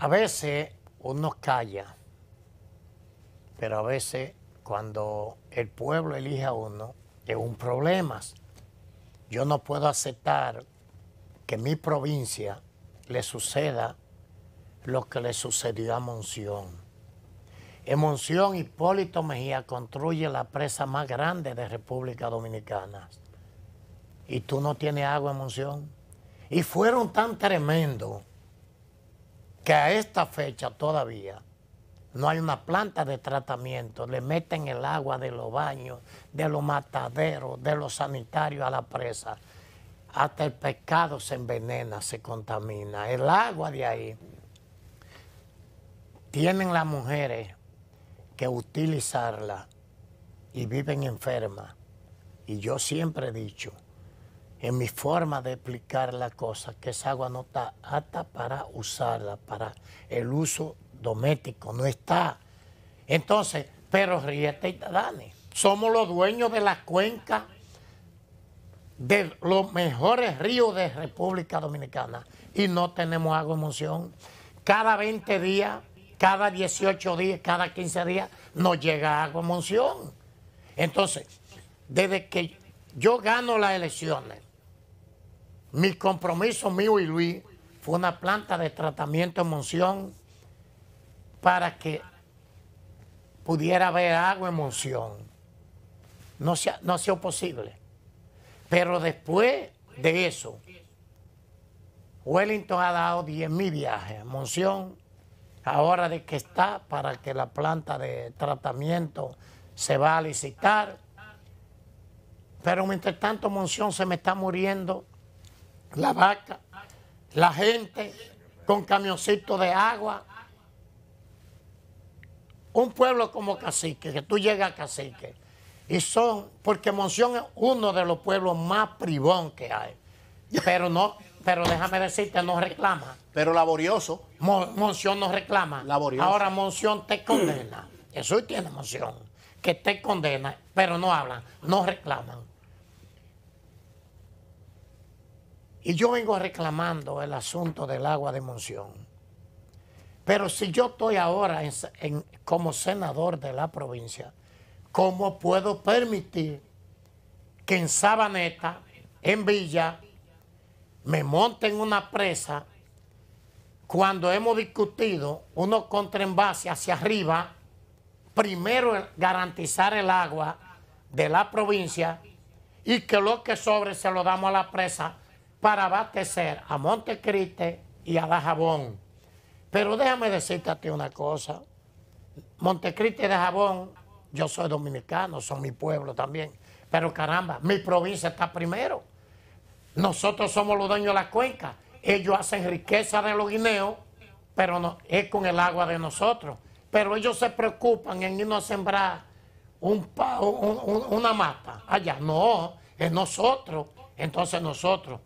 A veces uno calla, pero a veces cuando el pueblo elige a uno, es un problema. Yo no puedo aceptar que mi provincia le suceda lo que le sucedió a Monción. En Monción, Hipólito Mejía construye la presa más grande de República Dominicana. Y tú no tienes agua en Monción. Y fueron tan tremendos que a esta fecha todavía no hay una planta de tratamiento, le meten el agua de los baños, de los mataderos, de los sanitarios a la presa. Hasta el pescado se envenena, se contamina. El agua de ahí tienen las mujeres que utilizarla y viven enfermas. Y yo siempre he dicho, en mi forma de explicar la cosa, que esa agua no está apta para usarla, para el uso doméstico, no está. Entonces, pero ríete y Dani, somos los dueños de la cuenca de los mejores ríos de República Dominicana y no tenemos agua en moción. Cada 20 días, cada 18 días, cada 15 días nos llega agua en moción. Entonces, desde que yo gano las elecciones, mi compromiso mío y Luis fue una planta de tratamiento en Monción para que pudiera haber agua en Monción. No no ha sido posible. Pero después de eso, Wellington ha dado mil viajes. Monción, ahora de que está para que la planta de tratamiento se va a licitar. Pero mientras tanto, Monción se me está muriendo la vaca, la gente con camioncitos de agua. Un pueblo como Cacique, que tú llegas a Cacique, y son, porque Monción es uno de los pueblos más privón que hay. Pero no, pero déjame decirte, no reclama. Pero laborioso. Monción no reclama. Laborioso. Ahora Monción te condena. Jesús tiene Monción, que te condena, pero no hablan, no reclaman. Y yo vengo reclamando el asunto del agua de Monción. Pero si yo estoy ahora como senador de la provincia, ¿cómo puedo permitir que en Sabaneta, en Villa, me monten una presa cuando hemos discutido unos envase hacia arriba? Primero garantizar el agua de la provincia y que lo que sobre se lo damos a la presa para abastecer a Montecriste y a Dajabón. Pero déjame decirte a ti una cosa. Montecriste y Dajabón, yo soy dominicano, son mi pueblo también. Pero caramba, mi provincia está primero. Nosotros somos los dueños de la cuenca. Ellos hacen riqueza de los guineos, pero no, es con el agua de nosotros. Pero ellos se preocupan en irnos a sembrar una mata. Allá, no, es nosotros. Entonces nosotros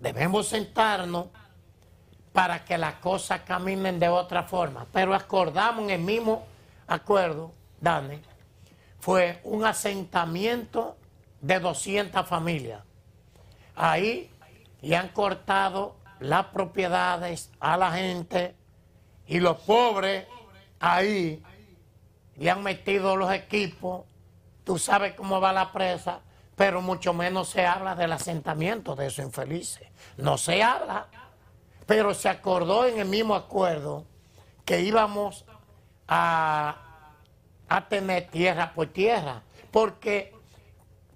Debemos sentarnos para que las cosas caminen de otra forma. Pero acordamos en el mismo acuerdo, Dani, fue un asentamiento de 200 familias. Ahí le han cortado las propiedades a la gente y los pobres ahí le han metido los equipos. Tú sabes cómo va la presa pero mucho menos se habla del asentamiento de esos infelices. No se habla, pero se acordó en el mismo acuerdo que íbamos a, tener tierra por tierra, porque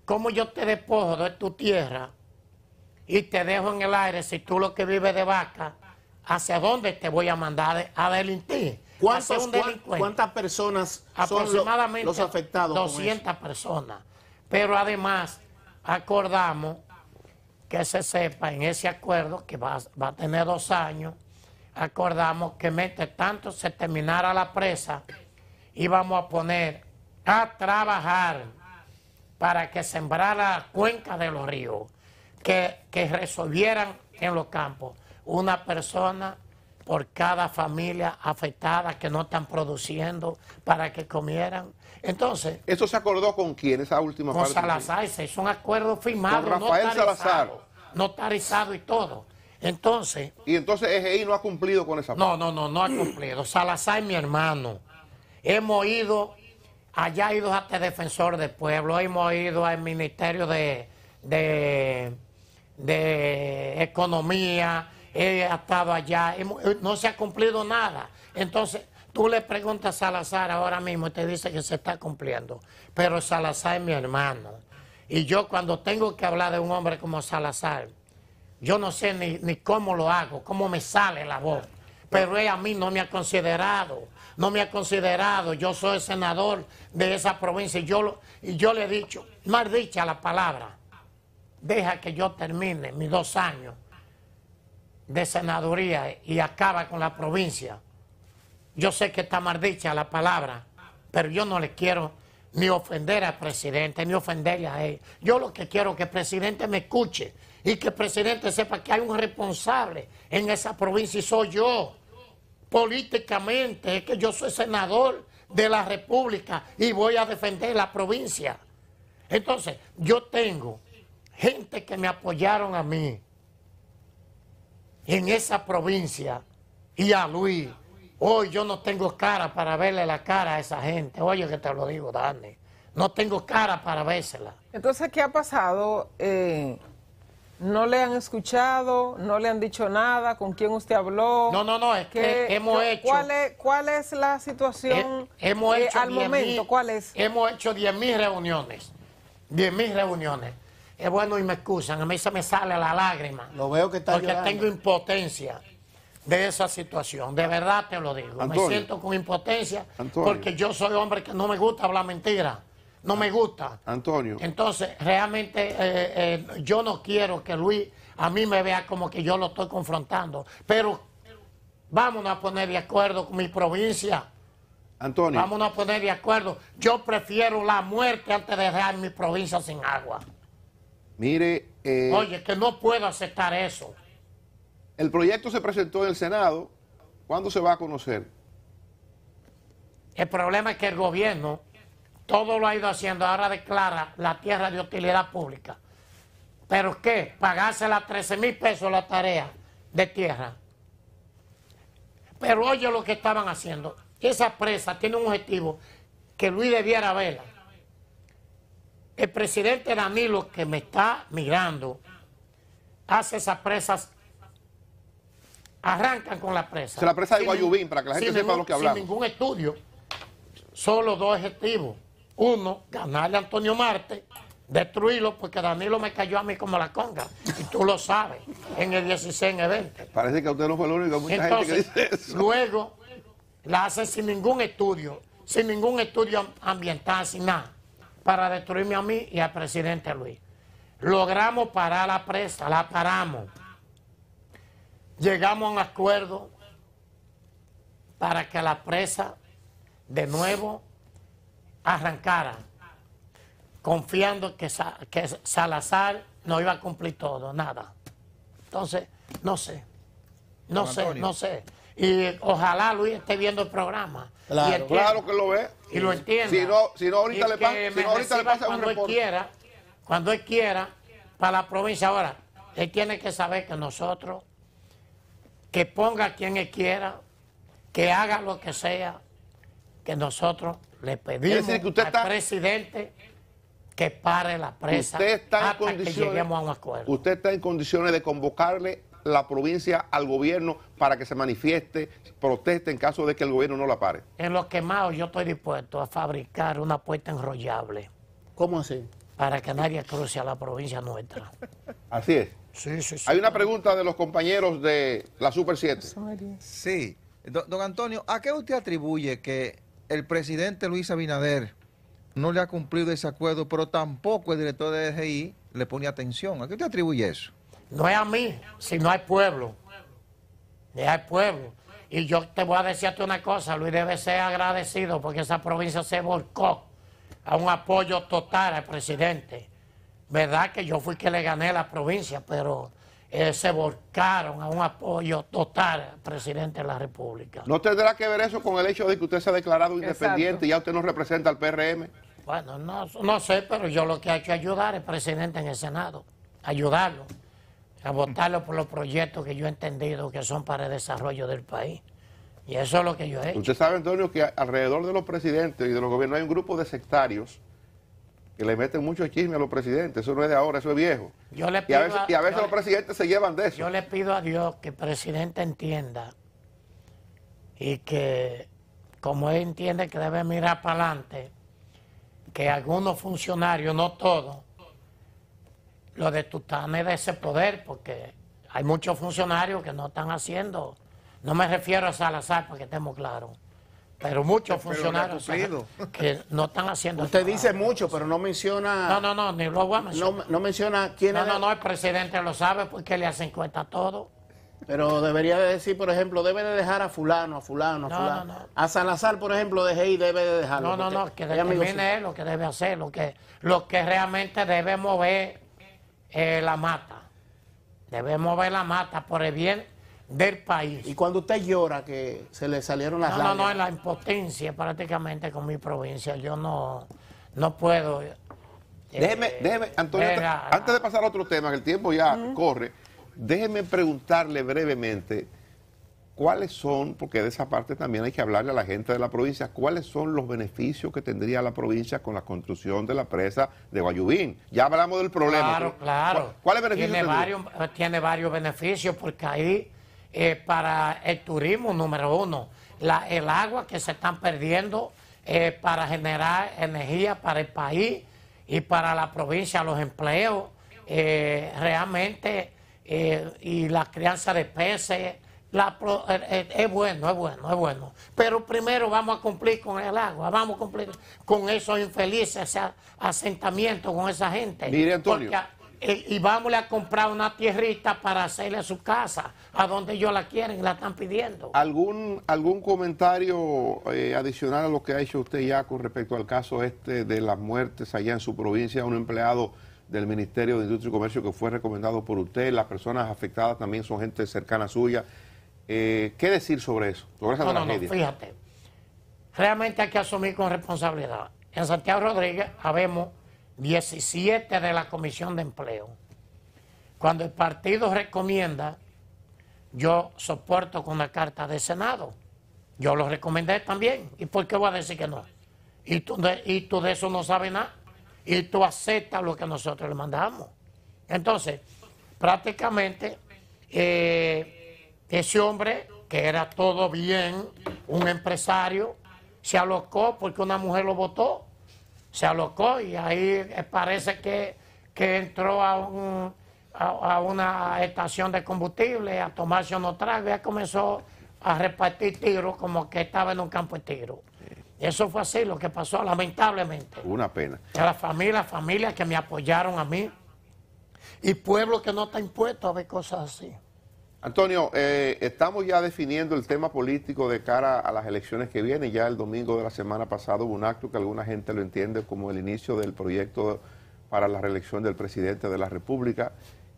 como yo te despojo de tu tierra y te dejo en el aire, si tú lo que vives de vaca, ¿hacia dónde te voy a mandar a delinquir? ¿Cuántas personas son los afectados? 200 personas. Pero además acordamos que se sepa en ese acuerdo, que va, a tener dos años, acordamos que mientras tanto se terminara la presa, íbamos a poner a trabajar para que sembrara la cuenca de los ríos, que, que resolvieran en los campos una persona por cada familia afectada que no están produciendo para que comieran. Entonces. ¿Eso se acordó con quién, esa última con Con Salazar, se hizo un acuerdo firmado. Con Rafael notarizado, Notarizado y todo. Entonces. Y entonces EGI no ha cumplido con esa parte. No, no, no, no ha cumplido. Salazar es mi hermano. Hemos ido, allá ido hasta el Defensor del Pueblo, hemos ido al Ministerio de, de, de Economía ha estado allá, no se ha cumplido nada. Entonces, tú le preguntas a Salazar ahora mismo y te dice que se está cumpliendo, pero Salazar es mi hermano. Y yo cuando tengo que hablar de un hombre como Salazar, yo no sé ni, cómo lo hago, cómo me sale la voz, pero él a mí no me ha considerado no me ha considerado, yo soy senador de esa provincia y yo, y yo le he dicho, mal dicha la palabra, deja que yo termine mis dos años de senaduría y acaba con la provincia. Yo sé que está mal dicha la palabra, pero yo no le quiero ni ofender al presidente, ni ofenderle a él. Yo lo que quiero es que el presidente me escuche y que el presidente sepa que hay un responsable en esa provincia y soy yo. Políticamente, es que yo soy senador de la República y voy a defender la provincia. Entonces, yo tengo gente que me apoyaron a mí, en esa provincia y a Luis. Hoy yo no tengo cara para verle la cara a esa gente. Oye, que te lo digo, Dani. No tengo cara para vérsela. Entonces, ¿qué ha pasado? Eh, ¿No le han escuchado? ¿No le han dicho nada? ¿Con quién usted habló? No, no, no, es que hemos hecho... ¿cuál es, la situación eh, hemos eh, al momento? ¿Cuál es? Hemos hecho 10.000 reuniones. 10.000 reuniones. Es bueno y me excusan, a mí se me sale la lágrima. Lo veo que está Porque tengo impotencia de esa situación, de verdad te lo digo. me siento con impotencia porque yo soy hombre que no me gusta hablar mentira. No me gusta. Antonio. Entonces, realmente eh, eh, yo no quiero que Luis a mí me vea como que yo lo estoy confrontando. Pero VAMOS a poner de acuerdo con mi provincia. Antonio. Vámonos a poner de acuerdo. Yo prefiero la muerte antes de dejar mi provincia sin agua. Mire... Eh, oye, que no puedo aceptar eso. El proyecto se presentó en el Senado. ¿Cuándo se va a conocer? El problema es que el gobierno todo lo ha ido haciendo. Ahora declara la tierra de utilidad pública. ¿Pero qué? Pagarse las 13 mil pesos la tarea de tierra. Pero oye lo que estaban haciendo. Esa presa tiene un objetivo que Luis debiera verla. El presidente Danilo, que me está mirando, hace esas presas, arrancan con la presa. Se la presa de Guayubín, para que la gente sepa ningún, lo que hablamos. Sin ningún estudio, solo dos objetivos. Uno, ganarle a Antonio Marte, destruirlo, porque Danilo me cayó a mí como la conga. Y tú lo sabes, en el 16 en el Parece que usted no fue el único, mucha gente que dice eso. Luego, la hace sin ningún estudio, sin ningún estudio ambiental, sin nada para destruirme a mí y al presidente Luis. Logramos parar la presa, la paramos. Llegamos a un acuerdo para que la presa de nuevo arrancara, confiando que, que Salazar no iba a cumplir todo, nada. Entonces, no sé, no sé, no sé. Y ojalá Luis esté viendo el programa. Claro, que lo ve. Y lo entiende. Si no, si no ahorita, le, pasa si no ahorita le, pasa cuando él quiera, Cuando él quiera, para la provincia. Ahora, él tiene que saber que nosotros, que ponga quien él quiera, que haga lo que sea, que nosotros le pedimos al presidente que pare la presa usted está en condiciones, que lleguemos a un acuerdo. Usted está en condiciones de convocarle la provincia al gobierno para que se manifieste, proteste en caso de que el gobierno no la pare. En los quemados yo estoy dispuesto a fabricar una puerta enrollable. ¿Cómo así? Para que nadie cruce a la provincia nuestra. Así es. Sí, sí, sí. Hay una pregunta de los compañeros de la Super 7. Sí. Don, Antonio, ¿a qué usted atribuye que el presidente Luis Abinader no le ha cumplido ese acuerdo, pero tampoco el director de DGI le pone atención? ¿A qué usted atribuye eso? No es a mí, sino al pueblo. Es al pueblo. Y yo te voy a decirte una cosa, Luis debe ser agradecido porque esa provincia se volcó a un apoyo total al presidente. Verdad que yo fui que le gané la provincia, pero eh, se volcaron a un apoyo total al presidente de la República. ¿No tendrá que ver eso con el hecho de que usted se ha declarado independiente y ya usted no representa al PRM? Bueno, no, no sé, pero yo lo que he hecho es ayudar al presidente en el Senado, ayudarlo a votarlo por los proyectos que yo he entendido que son para el desarrollo del país. Y eso es lo que yo he hecho. Usted sabe, Antonio, que alrededor de los presidentes y de los gobiernos hay un grupo de sectarios que le meten mucho chisme a los presidentes. Eso no es de ahora, eso es viejo. Yo y a veces, los presidentes se llevan de eso. Yo le pido a Dios que el presidente entienda y que, como él entiende que debe mirar para adelante, que algunos funcionarios, no todos, lo de Tutanes de ese poder, porque hay muchos funcionarios que no están haciendo. No me refiero a Salazar, porque estemos claros. Pero muchos funcionarios que no están haciendo. Usted dice mucho, pero no menciona. No, no, no, ni lo voy a mencionar. No, menciona quién No, no, no, el presidente lo sabe porque pues, le hacen cuenta todo. Pero debería decir, por ejemplo, debe de dejar a fulano, a fulano, a fulano. A Salazar, por ejemplo, deje y debe de dejarlo. No, no, no, que determine él lo que debe hacer, lo que, lo que realmente debe mover la mata. Debemos ver la mata por el bien del país. Y cuando usted llora que se le salieron las no, No, no, es la impotencia prácticamente con mi provincia. Yo no, no puedo. Eh, eh, déjeme, Antonio, antes de pasar a otro tema, que el tiempo ya corre, déjeme preguntarle brevemente cuáles son, porque de esa parte también hay que hablarle a la gente de la provincia, cuáles son los beneficios que tendría la provincia con la construcción de la presa de Guayubín. Ya hablamos del problema. Claro, claro. ¿Cuáles beneficios tiene varios, tiene varios beneficios, porque ahí para el turismo, número uno, el agua que se están perdiendo para generar energía para el país y para la provincia, los empleos, eh, realmente, eh, y la crianza de peces eh, eh, es bueno, es bueno, es bueno. Pero primero vamos a cumplir con el agua, vamos a cumplir con esos infelices, ese asentamiento, con esa gente. Mire, eh, y vamos a comprar una tierrita para hacerle su casa, a donde ellos la quieren, la están pidiendo. ¿Algún, algún comentario adicional a lo que ha hecho usted ya con respecto al caso este de las muertes allá en su provincia, un empleado del Ministerio de Industria y Comercio que fue recomendado por usted, las personas afectadas también son gente cercana suya? Eh, ¿Qué decir sobre eso? no, No, fíjate. Realmente hay que asumir con responsabilidad. En Santiago Rodríguez habemos 17 de la Comisión de Empleo. Cuando el partido recomienda, yo soporto con una carta de Senado. Yo lo recomendé también. ¿Y por qué voy a decir que no? Y tú de, eso no sabes nada. Y tú aceptas lo que nosotros le mandamos. Entonces, prácticamente, eh, ese hombre, que era todo bien, un empresario, se alocó porque una mujer lo votó. Se alocó y ahí eh, parece que, entró a, un, a, una estación de combustible a tomarse unos tragos y ya comenzó a repartir tiros como que estaba en un campo de tiro. Eso fue así lo que pasó, lamentablemente. Una pena. A la familia, familias que me apoyaron a mí y pueblo que no está impuesto a ver cosas así. Antonio, eh, estamos ya definiendo el tema político de cara a las elecciones que vienen. Ya el domingo de la semana pasada hubo un acto que alguna gente lo entiende como el inicio del proyecto para la reelección del presidente de la República.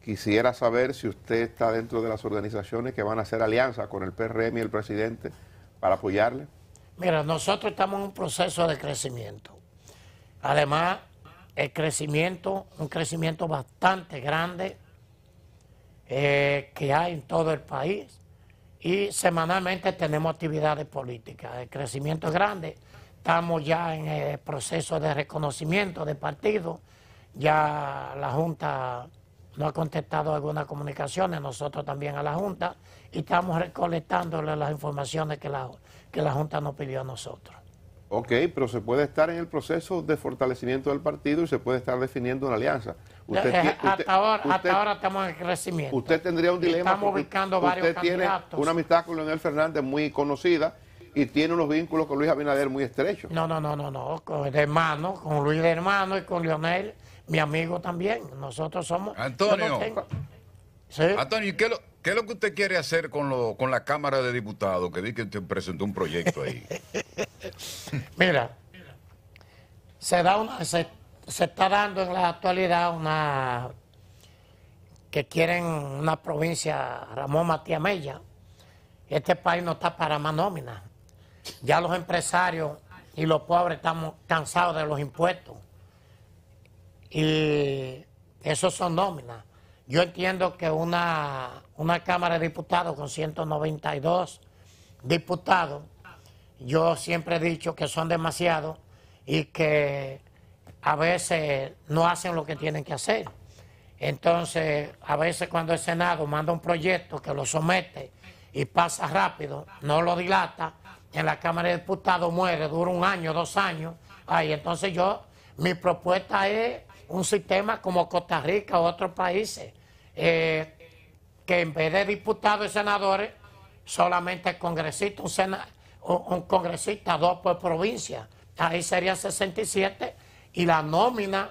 Quisiera saber si usted está dentro de las organizaciones que van a hacer alianza con el PRM y el presidente para apoyarle. Mira, nosotros estamos en un proceso de crecimiento. Además, el crecimiento, un crecimiento bastante grande eh, que hay en todo el país y semanalmente tenemos actividades políticas. El crecimiento es grande, estamos ya en el proceso de reconocimiento de partido, ya la Junta no ha contestado algunas comunicaciones, nosotros también a la Junta, y estamos recolectando las informaciones que la, que la Junta nos pidió a nosotros. Ok, pero se puede estar en el proceso de fortalecimiento del partido y se puede estar definiendo una alianza. Eh, usted, hasta, ahora, estamos en crecimiento. Usted tendría un dilema. usted tiene una amistad con Leonel Fernández muy conocida y tiene unos vínculos con Luis Abinader muy estrechos. No, no, no, no, no, con el hermano, con Luis de hermano y con Leonel, mi amigo también. Nosotros somos. Antonio. Antonio, ¿y qué lo, ¿Qué es lo que usted quiere hacer con, la Cámara de Diputados? Que vi que usted presentó un proyecto ahí. Mira, se, da se, está dando en la actualidad una... que quieren una provincia Ramón Matías Mella. Este país no está para más nómina. Ya los empresarios y los pobres estamos cansados de los impuestos. Y eso son nóminas. Yo entiendo que una, Cámara de Diputados con 192 diputados, yo siempre he dicho que son demasiados y que a veces no hacen lo que tienen que hacer. Entonces, a veces cuando el Senado manda un proyecto que lo somete y pasa rápido, no lo dilata, en la Cámara de Diputados muere, dura un año, dos años. Ahí entonces yo, mi propuesta es un sistema como Costa Rica u otros países, eh, que en vez de diputados y senadores, solamente congresistas, un, un, congresista, dos por provincia. Ahí sería 67 y la nómina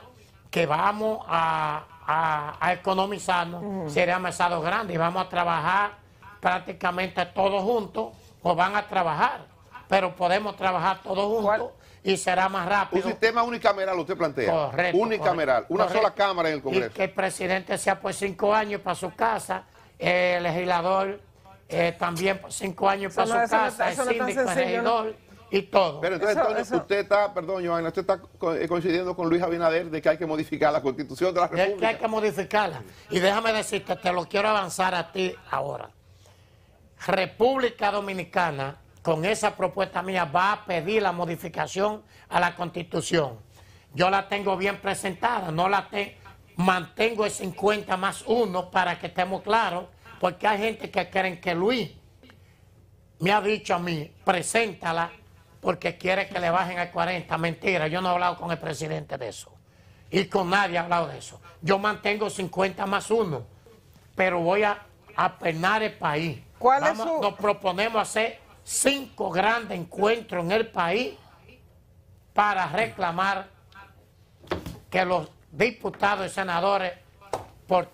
que vamos a, a, economizarnos sería mesado grande y vamos a trabajar prácticamente todos juntos o van a trabajar, pero podemos trabajar todos juntos y será más rápido. Un sistema unicameral, usted plantea. Unicameral, una sola Cámara en el Congreso. Y que el presidente sea por pues, cinco años para su casa, eh, el legislador eh, también por pues, cinco años para su casa, el síndico, el regidor y todo. Pero entonces, usted está, perdón, Joana, usted está eh, coincidiendo con Luis Abinader de que hay que modificar la Constitución de la República. es que hay que modificarla. Y déjame decirte, te lo quiero avanzar a ti ahora. República Dominicana con esa propuesta mía va a pedir la modificación a la constitución. Yo la tengo bien presentada, no la te, mantengo el 50 más 1 para que estemos claros, porque hay gente que creen que Luis me ha dicho a mí, preséntala porque quiere que le bajen al 40. Mentira, yo no he hablado con el presidente de eso. Y con nadie he hablado de eso. Yo mantengo 50 más 1, pero voy a apenar el país. ¿Cuál es Nos proponemos hacer cinco grandes encuentros en el país para reclamar que los diputados y senadores por